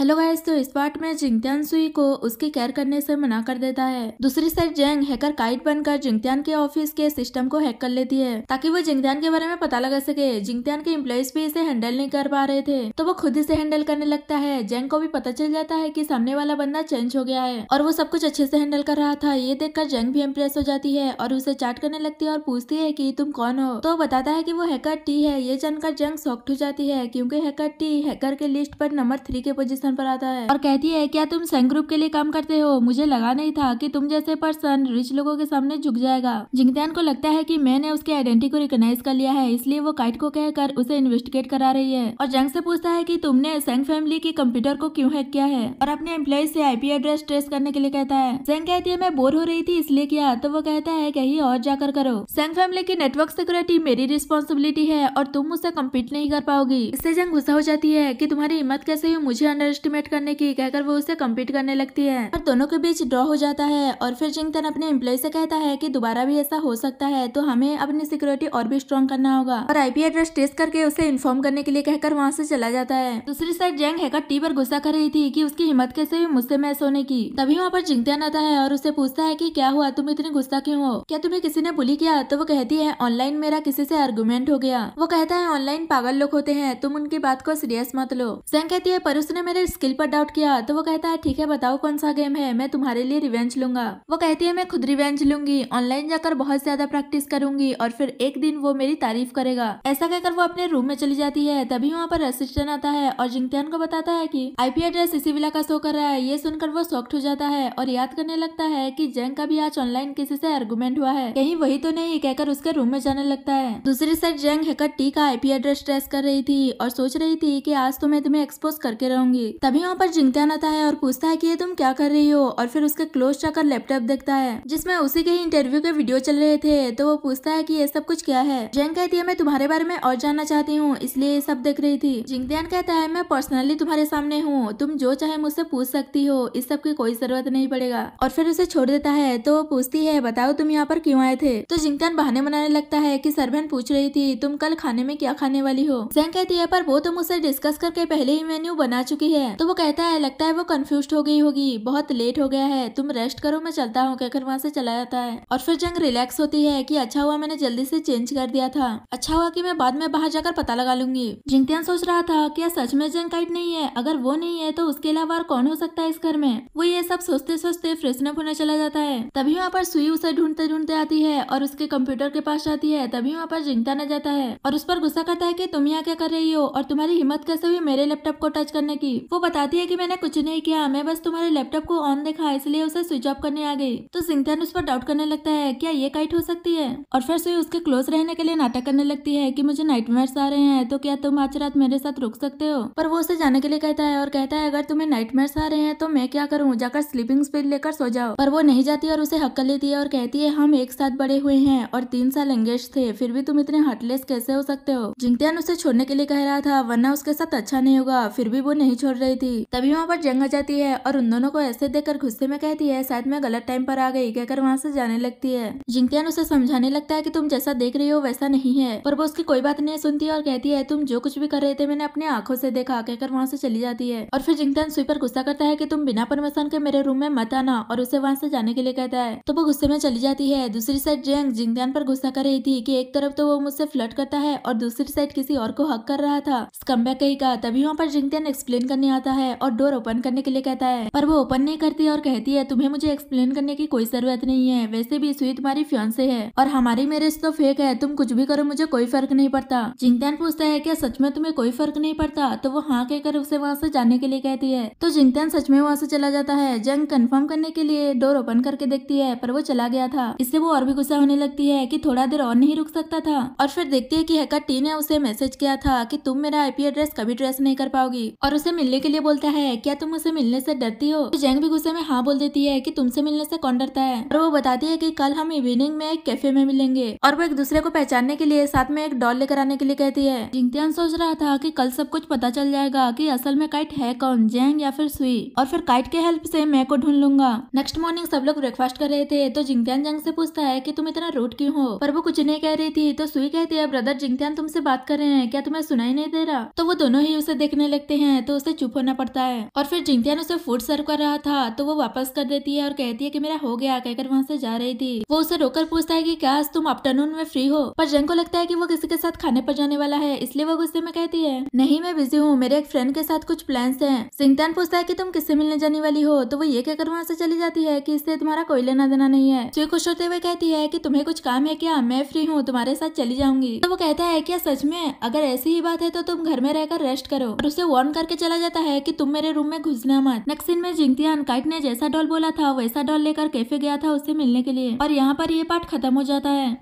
hello guys तो इस part में जिंगत्यान सुई को उसकी केयर करने से मना कर देता है दूसरी साइड जेंग हैकर काइट बनकर जिंगत्यान के ऑफिस के सिस्टम को हैक कर लेती है ताकि वो जिंगत्यान के बारे में पता लगा सके जिंगत्यान के एम्प्लॉयज भी इसे हैंडल नहीं कर पा रहे थे तो वो खुद इसे हैंडल करने लगता है जैंग को भी पता चल जाता है की सामने वाला बंदा चेंज हो गया है और वो सब कुछ अच्छे से हैंडल कर रहा था ये देखकर जैंग भी इम्प्रेस हो जाती है और उसे चाट करने लगती है और पूछती है की तुम कौन हो तो बताता है की वो हैकर टी है ये जानकर जेंग सॉफ्ट हो जाती है क्यूँकी हैकर टी हैकर के लिस्ट पर नंबर थ्री के पोजिशन स्टेशन पर आता है और कहती है क्या तुम संघ ग्रुप के लिए काम करते हो मुझे लगा नहीं था कि तुम जैसे पर्सन रिच लोगों के सामने झुक जाएगा जिंगतान को लगता है कि मैंने उसके आइडेंटिटी को रिकॉग्नाइज कर लिया है इसलिए वो काइट को कहकर उसे इन्वेस्टिगेट करा रही है और जंग से पूछता है कि तुमने सेंग फैमिली की कंप्यूटर को क्यों हैक किया है और अपने एम्प्लॉय से आईपी एड्रेस ट्रेस करने के लिए कहता है सेंग कहती है मैं बोर हो रही थी इसलिए किया तो वो कहता है कहीं और जाकर करो सेंग फैमिली की नेटवर्क सिक्योरिटी मेरी रिस्पॉन्सिबिलिटी है और तुम मुझसे कम्पीट नहीं कर पाओगी इससे जंग गुस्सा हो जाती है की तुम्हारी हिम्मत कैसे हुई मुझे अंडर एस्टिमेट करने की कहकर वो उससे कम्पीट करने लगती है और दोनों के बीच ड्रॉ हो जाता है और फिर जिंगतन अपने एम्प्लॉय से कहता है कि दोबारा भी ऐसा हो सकता है तो हमें अपनी सिक्योरिटी और भी स्ट्रॉन्ग करना होगा और आईपी एड्रेस टेस्ट करके उसे इन्फॉर्म करने के लिए कहकर वहाँ से चला जाता है दूसरी साइड जैंग हैकर टी पर गुस्सा कर रही थी की उसकी हिम्मत कैसे हुई मुझसे मैस होने की तभी वहाँ पर जिंगतन आता है और उसे पूछता है की क्या हुआ तुम इतनी गुस्सा क्यों हो क्या तुम्हें किसी ने बुली किया तो वो कहती है ऑनलाइन मेरा किसी से आर्गूमेंट हो गया वो कहता है ऑनलाइन पागल लोग होते हैं तुम उनकी बात को सीरियस मत लो जैंग कहती है पर उसने मेरे स्किल पर डाउट किया तो वो कहता है ठीक है बताओ कौन सा गेम है मैं तुम्हारे लिए रिवेंज लूंगा वो कहती है मैं खुद रिवेंज लूंगी ऑनलाइन जाकर बहुत ज्यादा प्रैक्टिस करूंगी और फिर एक दिन वो मेरी तारीफ करेगा ऐसा कहकर वो अपने रूम में चली जाती है तभी वहाँ पर असिस्टेंट आता है और जिंगतियान को बताता है की आईपी एड्रेस इसी विला का शो कर रहा है ये सुनकर वो सॉक्ट हो जाता है और याद करने लगता है की जैंग का भी आज ऑनलाइन किसी से आर्गूमेंट हुआ है कहीं वही तो नहीं कहकर उसके रूम में जाने लगता है दूसरी साइड जैंग हैकर टी का आईपी एड्रेस ट्रेस कर रही थी और सोच रही थी कि आज तो मैं तुम्हें एक्सपोज करके रहूंगी तभी वहाँ पर जिंकतान आता है और पूछता है कि ये तुम क्या कर रही हो और फिर उसका क्लोज जाकर लैपटॉप देखता है जिसमें उसी के ही इंटरव्यू के वीडियो चल रहे थे तो वो पूछता है की ये सब कुछ क्या है जैन कहती है मैं तुम्हारे बारे में और जानना चाहती हूँ इसलिए ये सब देख रही थी जिंकतान कहता है मैं पर्सनली तुम्हारे सामने हूँ तुम जो चाहे मुझसे पूछ सकती हो इस सब की कोई जरूरत नहीं पड़ेगा और फिर उसे छोड़ देता है तो वो पूछती है बताओ तुम यहाँ पर क्यों आए थे तो जिंकतान बहाने बनाने लगता है की सरभन पूछ रही थी तुम कल खाने में क्या खाने वाली हो जैन कहती है पर वो तुम उसे डिस्कस करके पहले ही मेन्यू बना चुकी है है तो वो कहता है लगता है वो कंफ्यूज हो गई होगी बहुत लेट हो गया है तुम रेस्ट करो मैं चलता हूँ कहकर वहाँ से चला जाता है और फिर जंग रिलैक्स होती है की अच्छा हुआ मैंने जल्दी से चेंज कर दिया था अच्छा हुआ की मैं बाद में बाहर जाकर पता लगा लूंगी जिंगतियान सोच रहा था की सच में जंग काइट नहीं है अगर वो नहीं है तो उसके अलावा और कौन हो सकता है इस घर में वो ये सब सोचते सोचते फ्रेशनअप होने चला जाता है तभी वहाँ पर सुई उसे ढूंढते ढूंढते आती है और उसके कंप्यूटर के पास जाती है तभी वहाँ पर जिंगता न जाता है और उस पर गुस्सा करता है की तुम यहाँ क्या कर रही हो और तुम्हारी हिम्मत कैसे हुई मेरे लैपटॉप को टच करने की वो बताती है कि मैंने कुछ नहीं किया मैं बस तुम्हारे लैपटॉप को ऑन देखा इसलिए उसे स्विच ऑफ करने आ गई तो सिंगथन उस पर डाउट करने लगता है क्या ये काइट हो सकती है और फिर सुई उसके क्लोज रहने के लिए नाटक करने लगती है की मुझे नाइट आ रहे हैं तो क्या तुम आज रात मेरे साथ रुक सकते हो पर वो उसे जाने के लिए कहता है और कहता है अगर तुम्हें नाइट आ रहे हैं तो मैं क्या करूँ जाकर स्लीपिंग स्पीड लेकर सो जाओ पर वो नहीं जाती और उसे हक कर लेती है और कहती है हम एक साथ बड़े हुए हैं और तीन साल एंगेज थे फिर भी तुम इतने हार्टलेस कैसे हो सकते हो जिंगतियान उसे छोड़ने के लिए कह रहा था वरना उसके साथ अच्छा नहीं होगा फिर भी वो नहीं छोड़ रही थी तभी वहाँ पर जंग जाती है और उन दोनों को ऐसे देखकर गुस्से में कहती है शायद मैं गलत टाइम पर आ गई कहकर वहाँ से जाने लगती है जिंकियान उसे समझाने लगता है की तुम जैसा देख रही हो वैसा नहीं है पर वो उसकी कोई बात नहीं सुनती और कहती है तुम जो कुछ भी कर रहे थे मैंने अपनी आंखों से देखा कहकर वहाँ से चली जाती है और फिर जिंकियान सुई पर गुस्सा करता है की तुम बिना परमिशन के मेरे रूम में मत आना और उसे वहाँ से जाने के लिए कहता है तो वो गुस्से में चली जाती है दूसरी साइड जंग जिंकियान पर गुस्सा कर रही थी की एक तरफ तो वो मुझसे फ्लर्ट करता है और दूसरी साइड किसी और को हक कर रहा था बैक कहीं का तभी वहाँ पर जिंकियान एक्सप्लेन करने आता है और डोर ओपन करने के लिए कहता है पर वो ओपन नहीं करती और कहती है तुम्हें मुझे एक्सप्लेन करने की कोई जरूरत नहीं है वैसे भी सुई तुम्हारी फ्योन्से है और हमारी मैरिज तो फेक है तुम कुछ भी करो मुझे कोई फर्क नहीं पड़ता जिंगतैन पूछता है क्या सच में तुम्हें कोई फर्क नहीं पड़ता तो वो हाँ कहकर उसे वहाँ से जाने के लिए कहती है तो जिंगतैन सच में वहाँ से चला जाता है जंग कन्फर्म करने के लिए डोर ओपन करके देखती है पर वो चला गया था इससे वो और भी गुस्सा होने लगती है की थोड़ा देर और नहीं रुक सकता था और फिर देखती है की हैकर टी ने उसे मैसेज किया था की तुम मेरा आई एड्रेस कभी ट्रेस नहीं कर पाओगी और उसे मिलने के लिए बोलता है क्या तुम उसे मिलने से डरती हो तो जैंग भी गुस्से में हाँ बोल देती है कि तुमसे मिलने से कौन डरता है और वो बताती है कि कल हम इवनिंग में एक कैफे में मिलेंगे और वो एक दूसरे को पहचानने के लिए साथ में एक डॉल लेकर आने के लिए कहती है जिंगतियान सोच रहा था की कल सब कुछ पता चल जाएगा की असल में काइट है कौन जैंग या फिर सुई और फिर काइट के हेल्प से मैं को ढूंढ लूंगा नेक्स्ट मॉर्निंग सब लोग ब्रेकफास्ट कर रहे थे तो जिंगतियान जंग से पूछता है की तुम इतना रूट क्यूँ हो पर वो कुछ नहीं कह रही थी तो सुई कहती है ब्रदर जिंगतियान तुमसे बात कर रहे हैं क्या तुम्हें सुनाई नहीं दे रहा तो वो दोनों ही उसे देखने लगते हैं तो उसे चुप चुप होना पड़ता है और फिर जिंगतियान उसे फूड सर्व कर रहा था तो वो वापस कर देती है और कहती है की मेरा हो गया कहकर वहाँ से जा रही थी वो उसे रोकर पूछता है की क्या तुम आफ्टरनून में फ्री हो पर जंग को लगता है की वो किसी के साथ खाने पर जाने वाला है इसलिए वो गुस्से में कहती है नहीं मैं बिजी हूँ मेरे एक फ्रेंड के साथ कुछ प्लान है सिंगतान पूछता है की तुम किससे मिलने जाने वाली हो तो वो ये कहकर वहाँ से चली जाती है की इससे तुम्हारा कोई लेना देना नहीं है सुई खुश होते हुए कहती है की तुम्हें कुछ काम है क्या मैं फ्री हूँ तुम्हारे साथ चली जाऊंगी तो वो कहता है क्या सच में अगर ऐसी ही बात है तो तुम घर में रहकर रेस्ट करो और उसे वार्न करके चला जाता कहता है कि तुम मेरे रूम में घुसना मत नक्सिन में जिंगतिया अनकाइट ने जैसा डॉल बोला था वैसा डॉल लेकर कैफे गया था उसे मिलने के लिए और यहाँ पर ये पार्ट खत्म हो जाता है